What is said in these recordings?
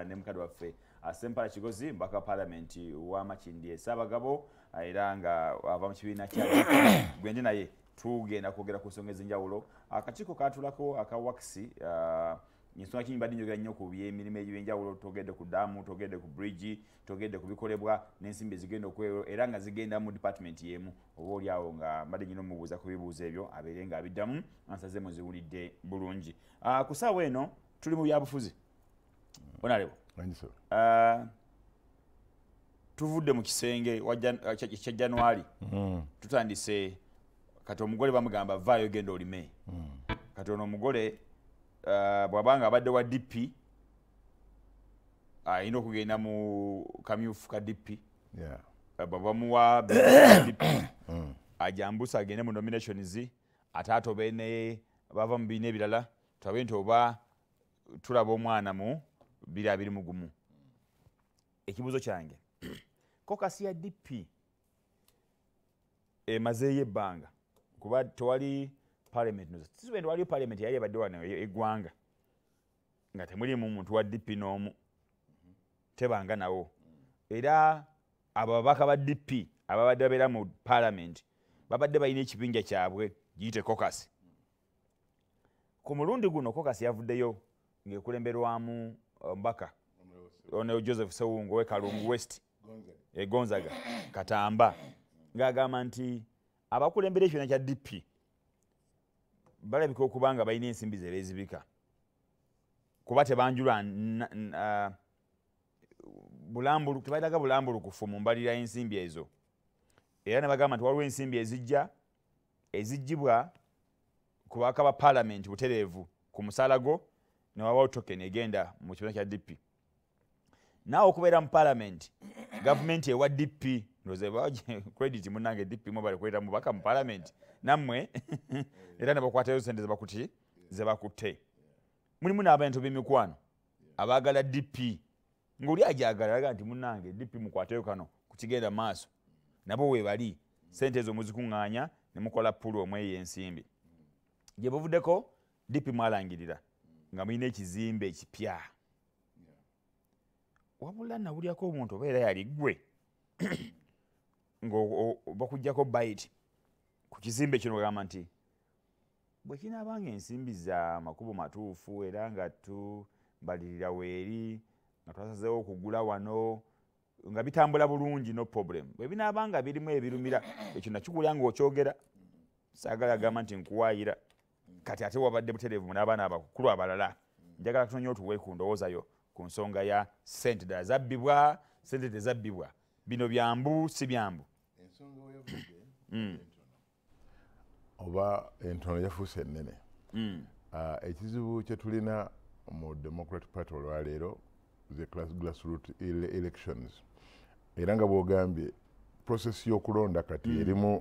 Eh, ne mukadde waffe asempala eh, kigozi mubaka wa paalamenti wamakindye saabagabo eh, era nga ava mu kibiina kya gwende naye tugenda kwogera ku nsonga ez'enjawulo akakiiko katulako aka wakisi ensonga kinyumba dinjogera nnyo ku byemirimu egy'enjawulo togedde ku ddaamu togedde ku bridgi togedde ku bikolebwa n'ensimbi ezigenda okwewo era nga zigenda mu dipatimenti y'emu oba oliawo nga mbadde nyina omubuuza ku bibuuzo ebyo abeere ng'abiddamu ansaze mu ziwulidde bulungi ah, ku ssaawa eno tuli mu byabufuzi Bonalebo. Mwenye so. Uh, tuvudde mu kisenge wa jan, cha uh, January. Mm. Tutandise kati omugole bamugamba vayo gendo olime. Mm. Kati ono omugole uh, bwabanga abadde wa DP ayina uh, okugenda mu kamyufu ka DP. Yeah. Uh, bamuwa DP. Mm. Ajambusa agende mu nominations ate atobe ne bava mu bina ebirala tabe nti oba tulaba omwana mu biri abiri mu gumu ekibuuzo kyange kokasi ya dp emazeeyo ebbanga kuba tewali palamentwaliyo palament yali ebadde wano e, eggwanga nga temulimu muntu wa dp n'omu tebanga nawo era abobabaka ba dp ababadde babeera mu palament babadde balina ekibinja kyabwe giyite kokasi ku mulundi guno kokasi yavuddeyo ngaekulemberwamu Eh, mbaka onewo joseph sewungu we kalungu west egonzaga eh, katamba ngaagamba nti abakulembera ekyona kya dp balabika okuba nga balina ensimbi zebezibika kuba tebanjula ah, tebalaga bulambulukufu mumbalira ensimbi ezo era nebagamba nti waliwo ensimbi ezijja ezijjibwa kubaka ba palamenti butereevu ku musala gwo newabawo token egenda mu kibiina kya dp naawe okubeera mu palamenti gavumenti ewa dp credit munange dp mubalikuleta mubaka mu palamenti nammwe era nebakwatayo sente zebakuti zebakutte mulimu n'abantu bemikwano abaagala dp ngaoli ajagala alaga nti munange dp mukwateyo kano kukigenda maaso nabo webali sente ezo muzikuŋŋaanya nemukola pulu omweyo ensimbi gyebuvuddeko dp mwalangirira nga mulina ekizimba ekipya wabula nawulirako omuntu oba era yali gwe ngaobakugjako bit ku kizimbe kino gamba nti bwekinaabanga ensimbi za makubo matuufu era nga tubalirira weeri nga twasazewo okugula wano nga bitambula bulungi no problem bwebinaabanga birimu ebirumira ekyo nakikulya nga okyogera saagala gamba nti nkuwayira kati ate wabadde butereevu munaabaana abakulu abalala njagala tunonya otuwe ku ndowoozayo ku nsonga ya sente ddala zabbibwa sente tezabbibwa bino byambu si byambu mm. oba entono yafuusa ennene mm. ah, ekizibu kyetulina mu democratic party olwaleero the grassroot elections era nga bwogambye process y'okulonda kati mm. erimu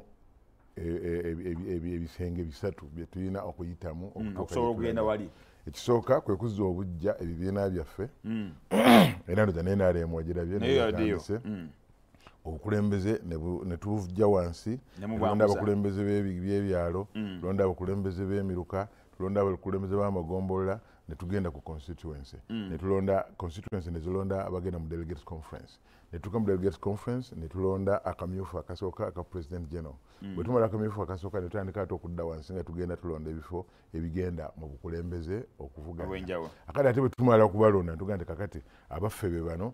E, e, e, ebisenge bisatu byetulina okuyitamu hmm, okusobola okugenda wali ekisooka kwekuzza obujja ebibiina byaffe hmm. era ndoza naye naremwa gyerabye nse hmm. obukulembeze netubuvujja wansi tulonda abakulembeze byebyalo tulonda abakulembeze bemiruka tulonda abakulembeze bamagombolola netugenda ku constituency mm. netulonda constituency nezilonda abagenda mu delegate conference netuka mu delegate conference netulonda akamyufu akasooka aka president general mm. bwetumala akamyufu akasooka netutandika ate okudda wansi nga tugenda tulonda ebifo ebigenda mu bukulembeze okuvuga akati ate bwetumala okubalonda netugenda tekakati abaffe be bano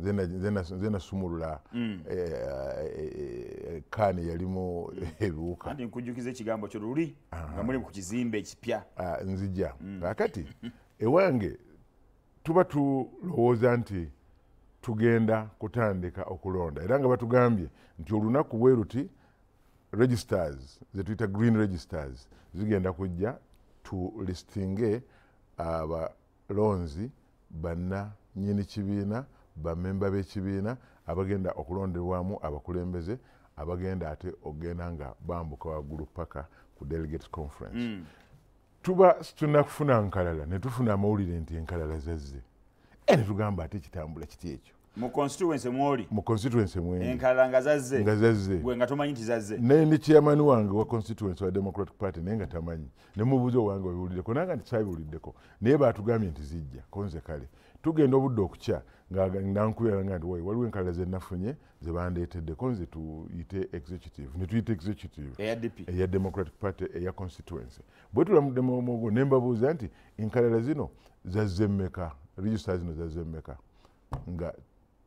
zenasumulula mm. eh, eh, eh, kani yalimu ebiwuka anti nkujukiza ekigambo kyoluli nga muli kukizimba ekipya ah, nzija kakati mm. ewange tuba tulowooza nti tugenda kutandika okulonda era nga batugambye nti olunaku bwe luti registers zetuyita green registers zigenda kujja tulistinge abalonzi banna nyini kibiina bamemba b'ekibiina abagenda okulonderwamu abakulembeze abagenda ate okgenda nga bambuka waggulu paka ku delegate conference mm. tuba tunakufuna nkalala netufuna amawulire nti enkalala zazze e netugamba ate kitambula kiti ekyo mu constituence mwenga zazzenaye ne chairmani wange wa constituence wa democratic party naye nga tamanyi nemubuuzi owange wabiwuliddeko nanga ntisabiwuliddeko naye batugambye nti zijja konze kale tugenda obudde okukya ngankubeera nga nti waliwo enkalala zenafunye zebandeteddeko nze tuyite executive netuyita executive eya democratic party eya constituency bwetulamudemomogo nembabuuza nti enkalala zino zazzemmeka regista zino zazzemmeka nga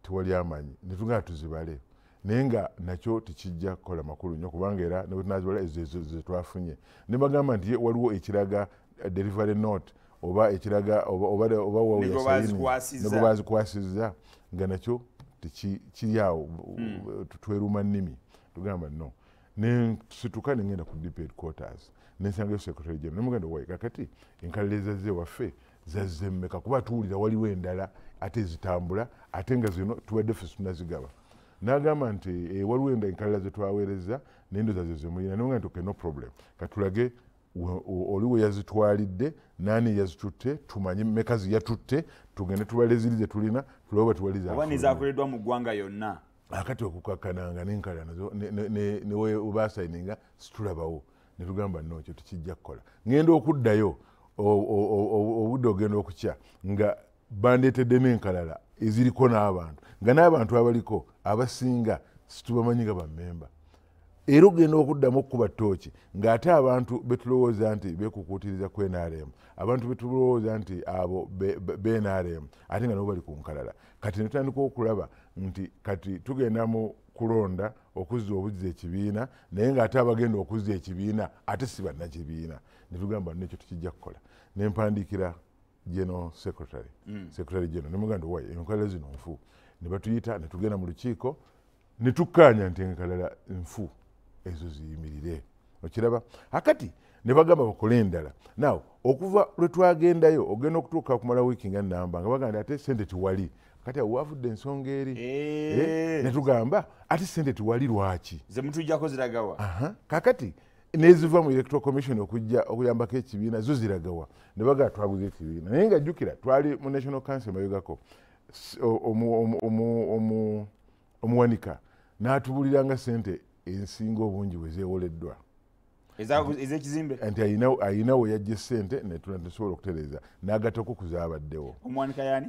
tewali amanyi netugaa tuzibale naye nga nakyo tekijja kukola makulu nnyo kubanga era nebwetunazibala ezo zetwafunye nebagamba nti waliwo ekiraga eh, delivery note oba ekiraga oba wawebazikwasiza nga nakyo kiri awo hmm. tweruma nnimi tugamba no nensituka nengenda ku deep headquarters nensangayo e secretary general nemugenda owaika kati enkaleleza ze waffe zazze mmeka kuba tuwulira waliwo endala ate zitambula ate nga zino tubadde ffe tunazigaba nagamba nti eh, waliwo enkalala zetwawereza nendozazezemulina nemugenda ti okay no problem katulage oliwe yazitwalidde nani yazitutte tumanye mekazi yatutte tugende tubale ziri zetulina tulobe tuwalizezakoledwa muggwanga yonna akati okukakananga nenkalana newebasaininga situlabawo netugamba nokyo tekijja kukola ŋenda okuddayo obudde ogenda okukya nga bandeteddemu enkalala eziriko n'abantu nga n'abantu abaliko abasinga situbamanyi nga bammemba era ogenda okuddamu okkuba tooki ngaate abantu betulowooza nti bekukuutiriza ku nrm abantu betulowooza nti abo benrm ate nga nabo bali ku nkalala kati netutandika okulaba nti kati tugenda mu kulonda okuzza obuzza ekibiina naye ngaate abagenda okuzza ekibiina ate si bannakibiina netugamba nekyo tukijja kukola nempandikira general secretary mm. secretary general nemugandawa enkalala zino nfu nebatuyita netugenda mu lukiiko netukkaanya nti enkalala nfu ezo ziyimirire okiraba akati nebagamba bakole endala naw okuva lwetwagendayo ogenda okutuuka kumala wiiki nga namba nga bagamba ate sente tiwali kati awo wavudde ensonga eri eh? netugamba ate sente tiwali lwaki zemutujjako ziragawa kakati neziva mu electoral commission okuja okuyambako ekibiina zo ziragawa nebagaa twaguza ekibiina naye nga jjukira twali mu national council mayogako omuwanika n'atubuliranga sente ensinga obungi bwezeewoleddwa ezekizimbe nti ayina weyajja esente netusobola okutereeza nagatoko kuzaabaddewo omuwanika yaani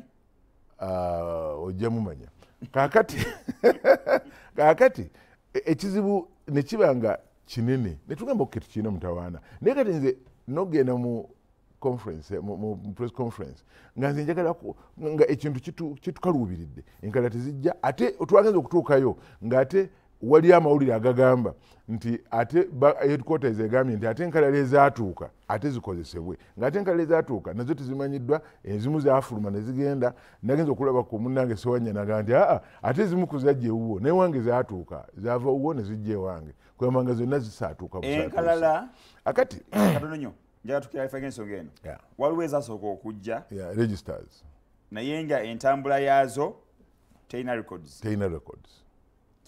ah, ojja mumanya kaakati kaakati e- ekizibu nekiba nga kinene netugamba okke tukiina mutawaana naye kati nze nogenda mu conference mu press conference nga nze njagala nga ekintu kitukaluubiridde enkala tezijja ate twagenza okutuukayo ngaate waliyo amawulire agagamba nti ate headquarters egambye nti ate enkalala ezatuuka ate zikozesebwe ngaate enkalala ezatuuka nazo tezimanyiddwa ezimu zafuluma nezigenda nagenza okulaba ku munange sewanya nagaa nti aa ate ezimu kuzajja ewuwo naye wange zatuuka zava wuwo nezijja ewange kwemanga zonna zisatuukaenkalala akati katononyo njagatukirafaga ensonga eno waliwo ezasooka okujja registers naye nga entambula yaazo teina records teina records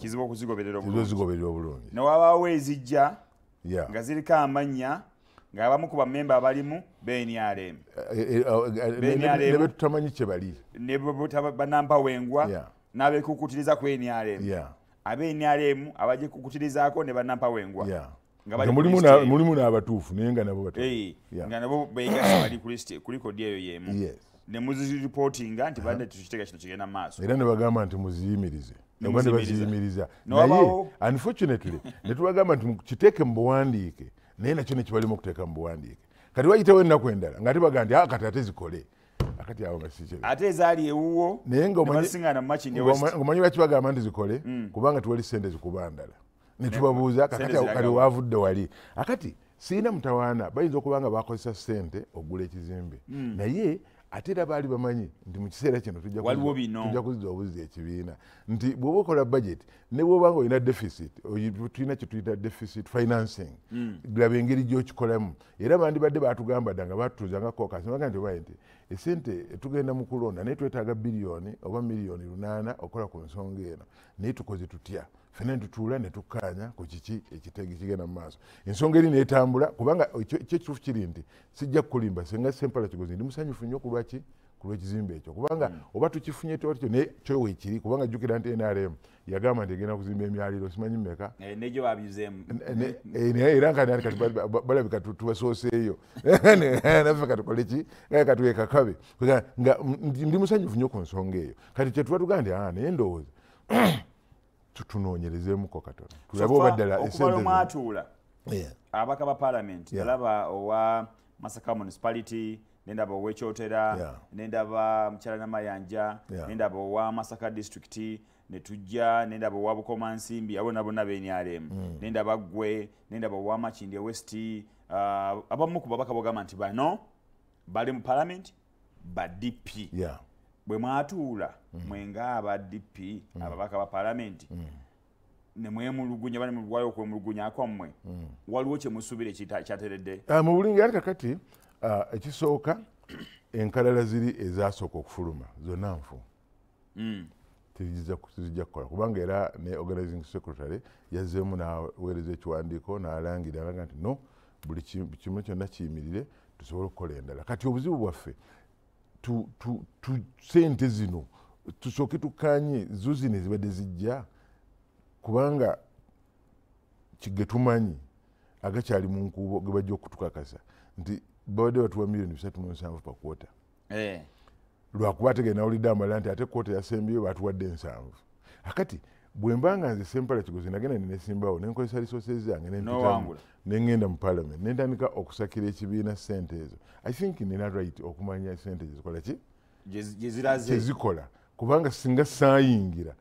kizibu okuzigobererakizibuokuzigoberera obulungi newabaawo ezijja yeah. nga ziriko amannya ngaabamu ku bamemba abalimu benrmbetutamanyi eh, eh, eh, oh, kyebali banampawo engwa nabekukutiriza ku nrm abenrm abaje kukutirizako ne banampawo engwa mulimu n'abatuufu naye nga nabo nga nabo begasa bali kuliko ddi eyo yemu nemuziripotinga nti bade kitega kino kigenda maaso era nebagamba nti muziyimirize nebade baziyimiriza naye unfortunately netubagamba nti kiteeke mubuwandiike naye nakyo nekibalimu okuteeka mubuwandiike kati wayitewo enaku endala ngaate bagaa nti ah, kati ate zikole akati awo ate ezaali ewuwo nayengaomanyi lwaki bagamba nti zikole hmm. kubanga tiwali sente zikuba ndala netubabuuza kakati wavudde wali akati siina mutawaana bayinza okuba nga bakozesa sente ogula ekizimbe hmm. naye ate era baali bamanyi nti mukiseera kino tujja kuzza obuzza ekibiina nti bwoba okola budget ne bwobanga olina deficit tulina kyetuyita deficit financing hmm. laba engeri gyokikolamu era bandibadde batugamba dda nga batutuuzangakokasi baga nti bae nti esente tugenda mu kulonda naye twetaaga biliyoni oba miliyoni lunaana okola ku nsonga eno naye tukoze tutya fena ntutuula netukanya ku kiki ekitege kigenda mu maaso ensonga eri netambula kubanga ekyekituufu kiri nti sijja kukulimba senga sempala kigozi ndi musanyufu nnyo kulwaki kulwekizimba ekyo kubanga hmm. oba tukifunye tiwa tutyo naye kyowekiri kubanga jukira nti nrm yagamba nti egenda kuzimba emyaliro simanyi mumeka eh, eh, era nkanibalabika tubasooseeyo naffe katukole ki eh, katwekakabe ndi musanyufu nnyo ku nsonga eyo kati kyetuba tugamba ah, nti naye ndowooza tutunonyerezemu ko katono tulabe oba ddala okuvalomwatuula abaka ba paalamenti alaba owa masaka municipality nendaba owekyotera nendaba mukyala namayanja nendaba owa masaka district netujja nendaba owa bukomansimbi abona bonna benyalemu hmm. nendaba gwe nendaba owa makindi e west uh, abamuku babaka bogamba nti bano bali mu paalamenti ba dp bwe mwatuula mm-hmm. mwenga abadp mm-hmm. ababaka ba palamenti mm-hmm. nemwemulugunya balimuwayokwemulugunya kwammwe waliwo kyemusuubire kyateredde ah, mu bulingaali kakati ah, ekisooka enkalala ziri ezasooka okufuluma zonna nfu mm. tezijja kukola kubanga era ne organizing secretary yazzeemu naweereza ekiwandiiko nalangira alanga nti no buli kimu kyonna kiyimirire tusobole okukola endala kati obuzibu bwaffe sente zino tusooke tukanye zo zino ezibadde zijja kubanga kige tumanyi agakyali munkuubo ge bajja okutukakasa nti babadde batuwa milioni 37 pakwota lwakuba tegenawulidde amala nti ate kwota yasembyeyo batuwadde ensanvu akati bwemba nga nze sempala kiguzi nagenda nenesimbawo nenkozesa resources yange nengenda mu parliament nentandika okusakira ekibiina sente ezo i think nina right okumanya sente ezikola ki tezikola kubanga singa sayingira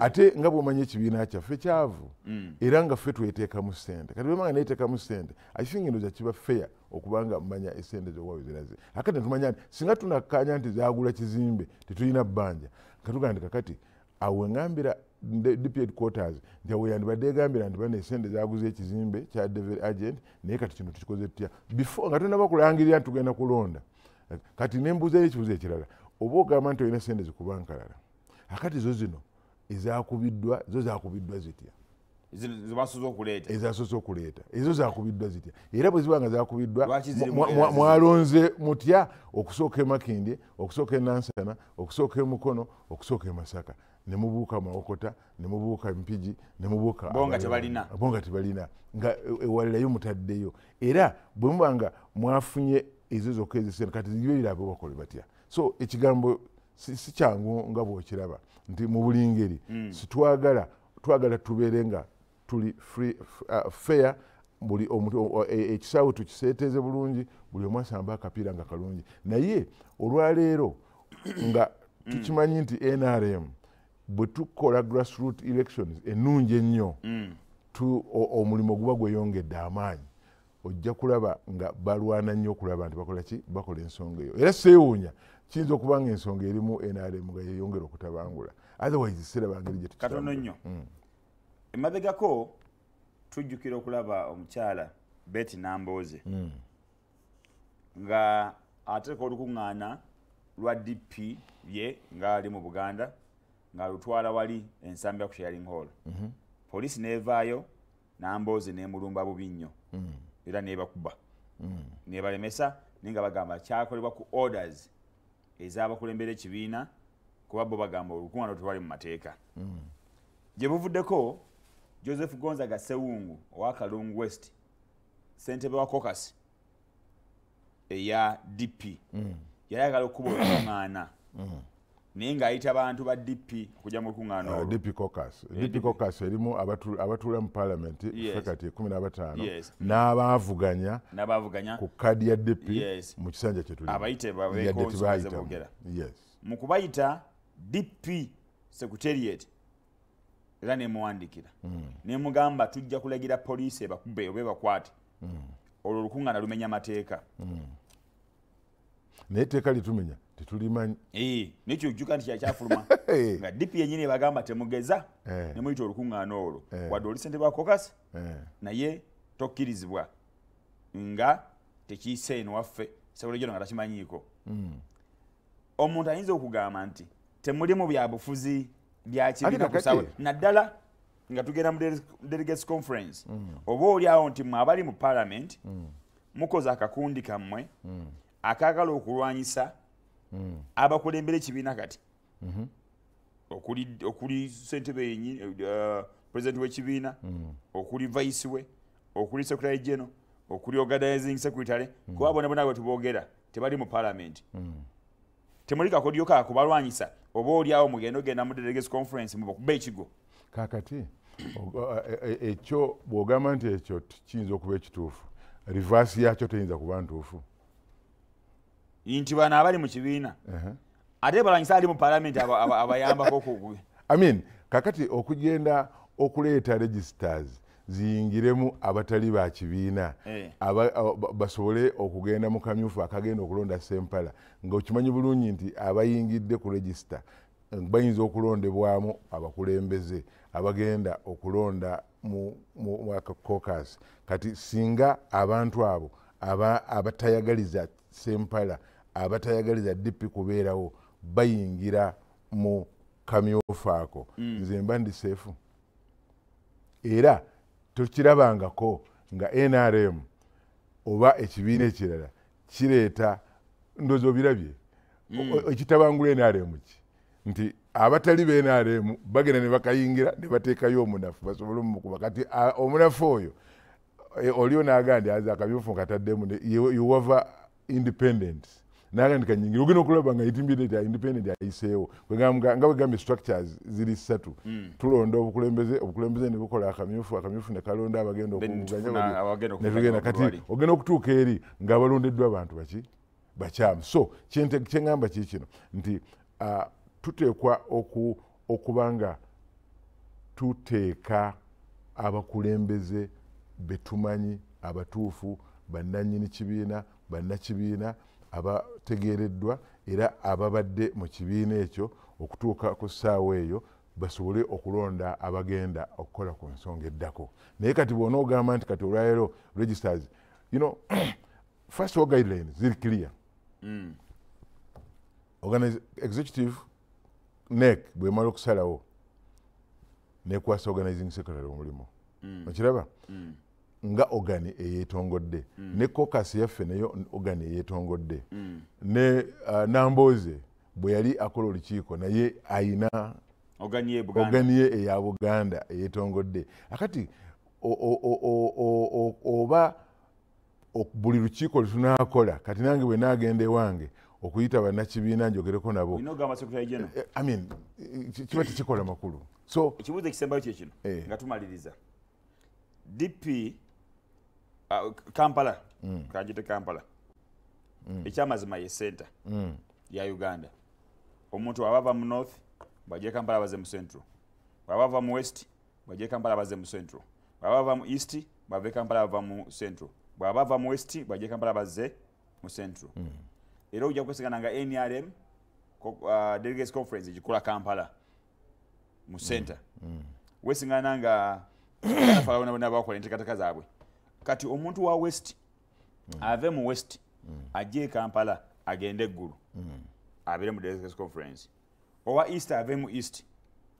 ate nga bwemanya ekibiina kyaffe kyavu mm. era nga ffe tweteekamu sente kati bwemanga neteekamu sente i think ndoza kiba feya okubanga manya esente ezo owawe ziraze akati netumanya nti singa tunakkanya nti zagula kizimbe tetulina bbanja katugandika kati awo weŋambira dipied quarters njawe yandibaddegambira ndiba nesente zaguza ekizimbe kya devil agent naye kati kino tukikoze tutya before nga tonaba kulangirira ntitugenda kulonda kati nembuuza ni ekibuuzo ekirala oba ogamba nti olina sente zikuba nkalala akati zo zino ezakubiddwa zo zakubiddwa zitya ezasoose okuleeta ezo zakubiddwa zitya era bwe ziba nga zakubiddwa mwalonze mutya okusooka emakindye okusooka enansana okusooka emukono okusooka emasaka nemubuuka mawokota nemubuuka mpiji nemubuukabonga tebalina nga ewalirayo e, mutaddeyo era bwe muba nga mwafunye ezo zokka ezisente kati zibeerabe bakole batya so ekigambo sikyangu si nga bwokiraba nti mu buli ngeri mm. sitwagala twagala tubeere nga tuli feya e, ekisaawe tukiseeteeze bulungi buli omu asamba akapiira nga kalungi naye olwaleero nga tukimanyi nti nrm mm. bwetukola grassroot elections enungi ennyo mm. omulimu guba gweyongedde amaanyi ojja kulaba nga balwana nnyo okulaba nti bakolaki bakola ensonga eyo era seewuunya kiyinza okubanga ensonga erimu nrm nga yeyongera okutabangula otherwise sirabangeri gyetukatono nnyo mm. emabegako tujjukira okulaba omukyala beti nambooze mm. nga ateeka olukuŋŋaana lwa dp ye nga ali mu buganda ngaalutwala wali ensamba ya ku sharing hall mhm. poliisi nevaayo nambooze nemulumba bubi nnyo mhm. era nebakuba mhm. nebalemesa naye nga bagamba kyakolebwa ku orders ezabakulembera ekibiina kuba bo bagamba olukuma notwali mu mateeka gye buvuddeko joseph gonzaga sewungu owa kalung west sentebe wa cocas eya dp yayagala okuba olukuŋaana naye ngaayita bantu ba dp okuja mulukuŋanodp eh, cocas eh, erimu abatuula mu palament fekat 15 n'abaavuganya ku kadi ya dp mu kisanja kyetuliyes mu kubayita dp secretariat era nemuwandikira hmm. nemugamba tujja kulagira poliisi ebakube oba ebakwate hmm. olwo olukuŋgana lumenya mateeka hmm. naye teeka litumenya tetulimanyi eh, nekyo jjuka nti kyakyafuluma nga dipi yenyini ebagamba temugeza eh. nemuyita olukuŋŋaana olwo eh. wadde oli sente bwakokasi naye tokkirizibwa nga tekiise enwaffe sabula gyono nga takimanyiiko hmm. omuntu ayinza okugamba nti temulimu byabufuzi byakibina kusawe naddala nga tugenda mu delegates conference hmm. oba oliawo nti mwe abali mu paalamenti hmm. mukoze akakundi kammwe akaagala okulwanyisa mm. abakulembera ekibiina kati mm -hmm. okuli, okuli sentebe yenyi uh, purezidenti wekibiina mm. okuli vaisi we okuli sekretary geno okuli organizing secretary mm. kuba bonabona bwetubogera tebali mu palamenti mm. temuli kakodyo kakubalwanyisa oba oliawo mugenda ogenda mu delegates conference kuba ekigo kakati e, e, ekyo bwogamba nti ekyo kiyinza okuba ekituufu rivasi yakyo teyinza kuba ntuufu nti bano abali mu kibiina ate balwanyisa ali mu palamenti abayambako kugwe i mean kakati okugenda okuleeta registers ziyingiremu abatali ba kibiina eh. basobole okugenda mu kamyufu akagenda okulonda sempala ngaokimanyi bulungi nti abayingidde ku regisita eh, bayinza okulondebwamu abakulembeze abagenda okulonda mukokas kati singa abantu abo abatayagaliza sempala aba abatayagaliza dipi kubeerawo bayingira mu kamyufu ako mm. nze mba ndi seefu era tukirabangako nga nrm oba ekibiina ekirala kireeta ndozi obirabye ekitabangula mm. nrm ki nti abatali be nrm bagenda nebakayingira nebateekayo omunafu basobole mumukuba kati omunafu oyo e, olio nagandi aza akamyufu nkataddemu yewava independence nakandika nyingira ogena okulaba nga independent ayiseewo nga wegambye structures ziri ssatu hmm. tulonda obukulembeze obukulembeze nebukola akamyufu akamyufu nekalonda abagenda okuganyanetugenda kati ogenda okutuuka eri ngaabalondeddwa abantu baki bakyamu so kyengamba ki kino nti tuteekwa okuba nga tuteeka abakulembeze betumanyi abatuufu bannanyini kibiina bannakibiina abategereddwa era ababadde mu kibiina ekyo okutuuka ku ssaawa eyo basobole okulonda abagenda okukola ku nsonga eddako naye kati bwona ogamba nti kati olwaleero registers you know first all guidelines ziri clear mm. executive nek bwemala okusalawo nekwasa organizing secretary omulimu mm. okiraba mm. nga ogani eyetongodde mm. ne kokasi yaffe nayo ogani eyetongodde mm. ne uh, nambooze bwe yali akola olukiiko naye ayina ogani ye eya buganda eyetongodde akati oba buli lukiiko lutunakola kati nange bwe nagenda ewange okuyita bannakibiina njogereko nabo eh, eh, mean kiba tekikola makulu so ekibuuzo ekisembayo kyekino eh. nga tumaliriza dp Ah, kampala mm. kangite kampala mm. ekyamazima ye center mm. ya uganda omuntu waba ava mu north bwajje kampala baze mu central waba ava mu west bwajje kampala baze mu central bwaba ava mu east bwave kampala bava mu central bwaba ava mu west bwajje kampala baze mu central era ojja kukwesigana nga nrm ah, delegates conference ekikula kampala mu center wesigana nga nafalaonabakola entekateka zaabwe kati omuntu wa west mm. ave mu west mm. ajje e kampala agende eggulu mm. abire mu dss conference owa east ave mu east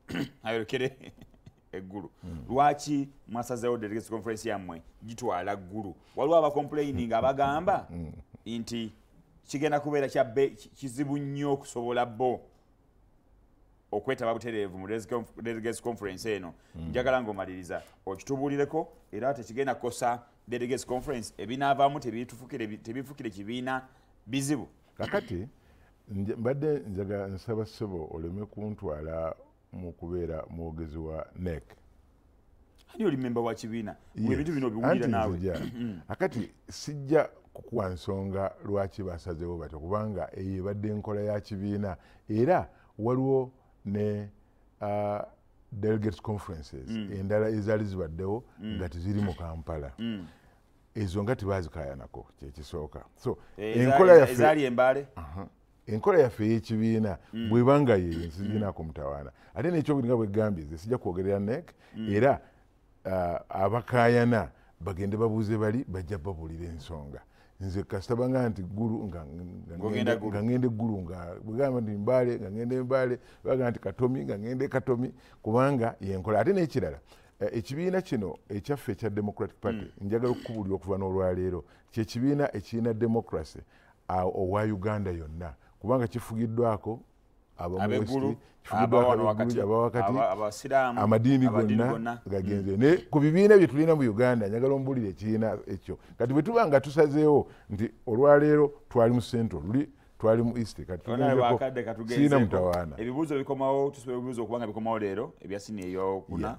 ayolekere eggulu mm. lwaki mwasazeewo dss conference yammwe gitwala ggulu waliwo abacomplaining abagamba nti kigenda kubeera kyabe kizibu nnyo okusobola bo okwetaba butereevu mu dss conference eno mm. njagala ngaomaliriza okitubuulireko era tekigenda kukosa delegate conference ebinavaamu tebifukire kibiina bizibu kakati mbadde njaga nsaba ssebo oleme kuntwala mukubeera mwogezi wa nek ani oli memba wa kibiina ebintu bino obiwulira nawe mm. akati sijja kukuwa nsonga lwaki basazewo batyo kubanga eyo ebadde enkola ya kibiina era waliwo ne ah, delegate conferences mm. endala ezaali zibaddewo mm. nga teziri mu kampala mm. ezo nga tebazikayanako kyekisooka so eh, enkola yaffe eyekibiina bwebanga yensizinako mutawaana ate nekyobulinga bwegambyeze sijja kwogerera nek era ah, abakayana bagende babuuze bali bajja babuulira ensonga nze kasitabanga nti gulu nga ngenda eggulu nga bwegamba nti mbaale nga ngenda embaale bagamba nti katomi nga ngenda ekatomi kubanga yenkola ate nekirala eh, ekibiina kino ekyaffe ekya democratic party hmm. njagala okukubulira okuva n'olwaleero kyekibiina ekirina democracy ah, owa uganda yonna kubanga kifugiddwako abawakatiamadini gona gagenze mm. kubibiina byetulina mu uganda nyagala ombulire ekiina ekyo kati bwetuba nga tusazeewo nti olwaleero twali mu central luli twali mu east kaiina mutawaana ebibuzo bikomawo tusobola ebibuzo okuba nga bikomawo leero ebyasini eyokuna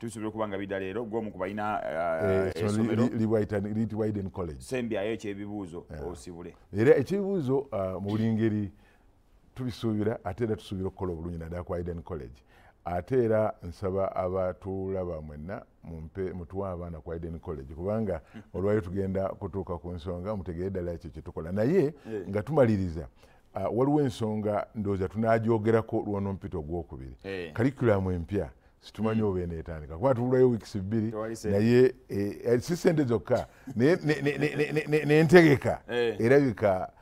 tusobola okuba nga bidda leero gwomu kubalina esomero sembyayo ekyebibuuzo osibule era ekyebibuuzo uh, mu buli ngeri tubisuubira ate era tusuubira okukola obulungi naddala ku iden college ate era nsaba abatulaba mwenna mutuwa abaana ku iden college kubanga mm. olwayo tugenda kutuuka ku nsonga mutegere ddala ekyo kyetukola naye nga tumaliriza uh, waliwo ensonga ndowooza tunajogerako lwono mpita ogwokubiri eh. kalikulamu empya situmanyi mm. oba enetandika kuba tubulayo wiikisi bbiri naye eh, eh, si sente zokka nentegeka erabika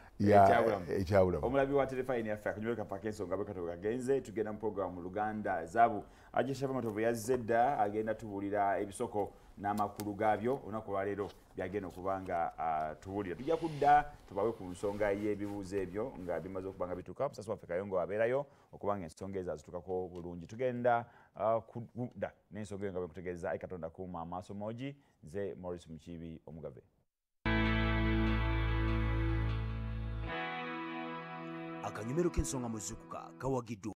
ekyawulamu omulabi wa telefayini yaffe akanyweka paka ensonga bwekatoka kagenze tugenda mu programu mu luganda zaabu ajeshava matovu yazze dda agenda tubuulira ebisoko n'amakulu gaabyo olunaku olwaleero byagenda okuba nga tubuulira tujja kudda tubawe ku nsonga y'ebibuuzo ebyo nga bimaze okuba nga bituuka musasi waffe kayongo wabeerayo okuba nga ensonga ezo azitukako bulungi tugenda kudda n'ensonga eyo nga bwekutegeeza ai katonda kuuma amaaso mogi nze morris mukiibi omugave akanyumero k'ensonga mu zukuka kawagiddwa